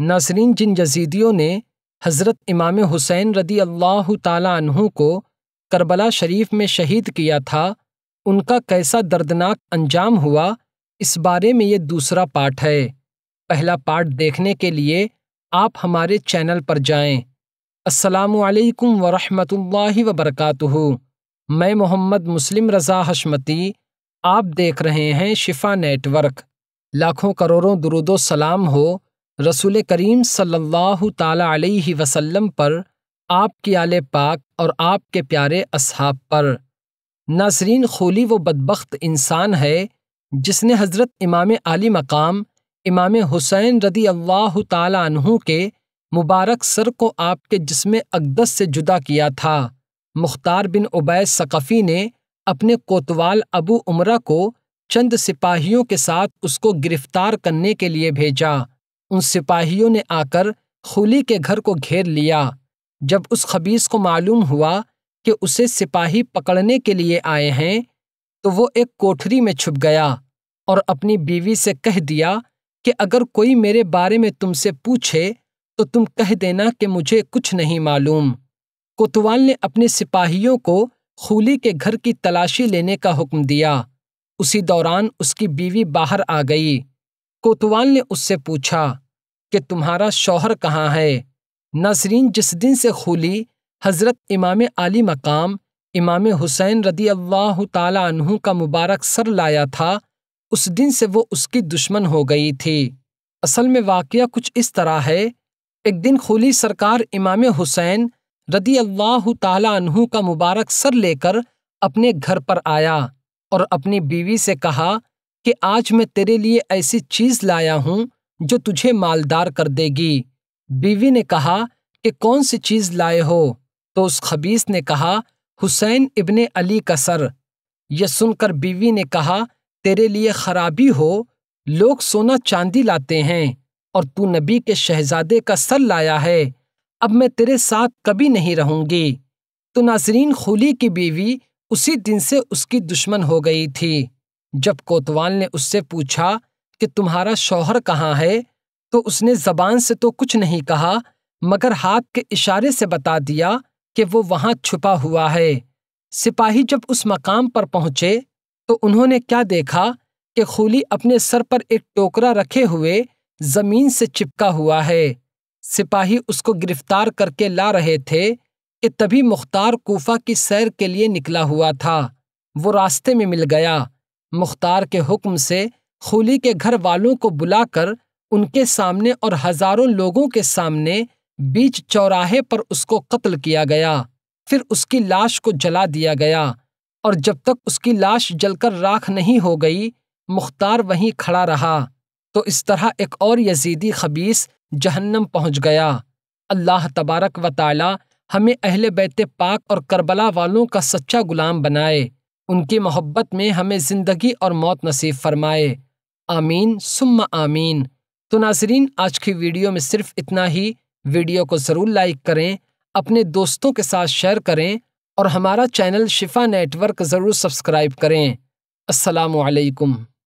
नासरीन जिन यजीदियों ने हज़रत इमाम हुसैन रदी अल्लाह तु को करबला शरीफ में शहीद किया था उनका कैसा दर्दनाक अंजाम हुआ इस बारे में ये दूसरा पार्ट है पहला पार्ट देखने के लिए आप हमारे चैनल पर जाएं। असलकम वरहमतुल्लाहि वबरकू मैं मोहम्मद मुस्लिम रज़ा हशमती आप देख रहे हैं शिफा नेटवर्क लाखों करोड़ों दरुदो सलाम हो रसूल करीम सल्लल्लाहु ताला अलैहि वसल्लम पर आपके आले पाक और आपके प्यारे असहाब पर नासरीन खोली वो बदबख्त इंसान है जिसने हज़रत इमाम आली मकाम इमाम हुसैन रदी अल्लाह तु के मुबारक सर को आपके जिसम अकदस से जुदा किया था मुख्तार बिन उबैस सकफ़ी ने अपने कोतवाल अबू उमरा को चंद सिपाहियों के साथ उसको गिरफ्तार करने के लिए भेजा उन सिपाहियों ने आकर खुली के घर को घेर लिया जब उस खबीस को मालूम हुआ कि उसे सिपाही पकड़ने के लिए आए हैं तो वो एक कोठरी में छुप गया और अपनी बीवी से कह दिया कि अगर कोई मेरे बारे में तुमसे पूछे तो तुम कह देना कि मुझे कुछ नहीं मालूम कोतवाल ने अपने सिपाहियों को खूली के घर की तलाशी लेने का हुक्म दिया उसी दौरान उसकी बीवी बाहर आ गई कोतवाल ने उससे पूछा कि तुम्हारा शौहर कहाँ है नाजरीन जिस दिन से खुली हज़रत इमाम आली मकाम इमाम हुसैन रदी अल्लाह तु का मुबारक सर लाया था उस दिन से वो उसकी दुश्मन हो गई थी असल में वाक़ कुछ इस तरह है एक दिन खुली सरकार इमाम हुसैन रदी अल्लाह तु का मुबारक सर लेकर अपने घर पर आया और अपनी बीवी से कहा कि आज मैं तेरे लिए ऐसी चीज लाया हूं जो तुझे मालदार कर देगी बीवी ने कहा कि कौन सी चीज लाए हो तो उस खबीस ने कहा हुसैन इब्ने अली का सर यह सुनकर बीवी ने कहा तेरे लिए खराबी हो लोग सोना चांदी लाते हैं और तू नबी के शहजादे का सर लाया है अब मैं तेरे साथ कभी नहीं रहूंगी तो नाजरीन खुली की बीवी उसी दिन से उसकी दुश्मन हो गई थी जब कोतवाल ने उससे पूछा कि तुम्हारा शौहर कहाँ है तो उसने जबान से तो कुछ नहीं कहा मगर हाथ के इशारे से बता दिया कि वो वहां छुपा हुआ है सिपाही जब उस मकाम पर पहुंचे तो उन्होंने क्या देखा कि खूली अपने सर पर एक टोकरा रखे हुए जमीन से चिपका हुआ है सिपाही उसको गिरफ्तार करके ला रहे थे कि तभी मुख्तार कोफा की सैर के लिए निकला हुआ था वो रास्ते में मिल गया मुख्तार के हुक्म से खुली के घर वालों को बुलाकर उनके सामने और हजारों लोगों के सामने बीच चौराहे पर उसको कत्ल किया गया फिर उसकी लाश को जला दिया गया और जब तक उसकी लाश जलकर राख नहीं हो गई मुख्तार वहीं खड़ा रहा तो इस तरह एक और यजीदी खबीस जहन्नम पहुंच गया अल्लाह तबारक व ताला हमें अहल बैत पाक और करबला वालों का सच्चा गुलाम बनाए उनकी मोहब्बत में हमें ज़िंदगी और मौत नसीब फरमाए आमीन सुम आमीन तो नाजरीन आज की वीडियो में सिर्फ इतना ही वीडियो को ज़रूर लाइक करें अपने दोस्तों के साथ शेयर करें और हमारा चैनल शिफा नेटवर्क ज़रूर सब्सक्राइब करें असलकम